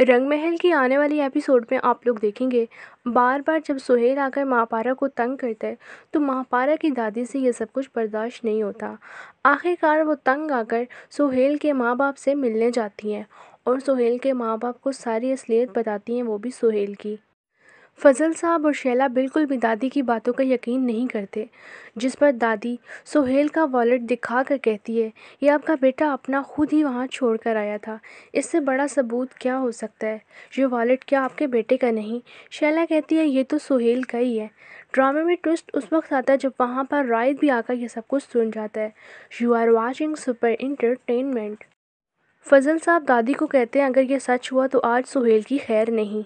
रंग महल की आने वाली एपिसोड में आप लोग देखेंगे बार बार जब सुहेल आकर महापारा को तंग करता है तो महापारा की दादी से यह सब कुछ बर्दाश्त नहीं होता आखिरकार वो तंग आकर सुहेल के माँ बाप से मिलने जाती हैं और सुहेल के माँ बाप को सारी असलियत बताती हैं वो भी सुहेल की फ़ज़ल साहब और शैला बिल्कुल भी दादी की बातों का यकीन नहीं करते जिस पर दादी सोहेल का वॉलेट दिखा कर कहती है कि आपका बेटा अपना खुद ही वहाँ छोड़ कर आया था इससे बड़ा सबूत क्या हो सकता है ये वॉलेट क्या आपके बेटे का नहीं शैला कहती है ये तो सोहेल का ही है ड्रामे में ट्विस्ट उस वक्त आता है जब वहाँ पर रायद भी आकर यह सब कुछ सुन जाता है you are watching super entertainment Fazal Sahab दादी को कहते हैं अगर यह सच हुआ तो आज सुहेल की खैर नहीं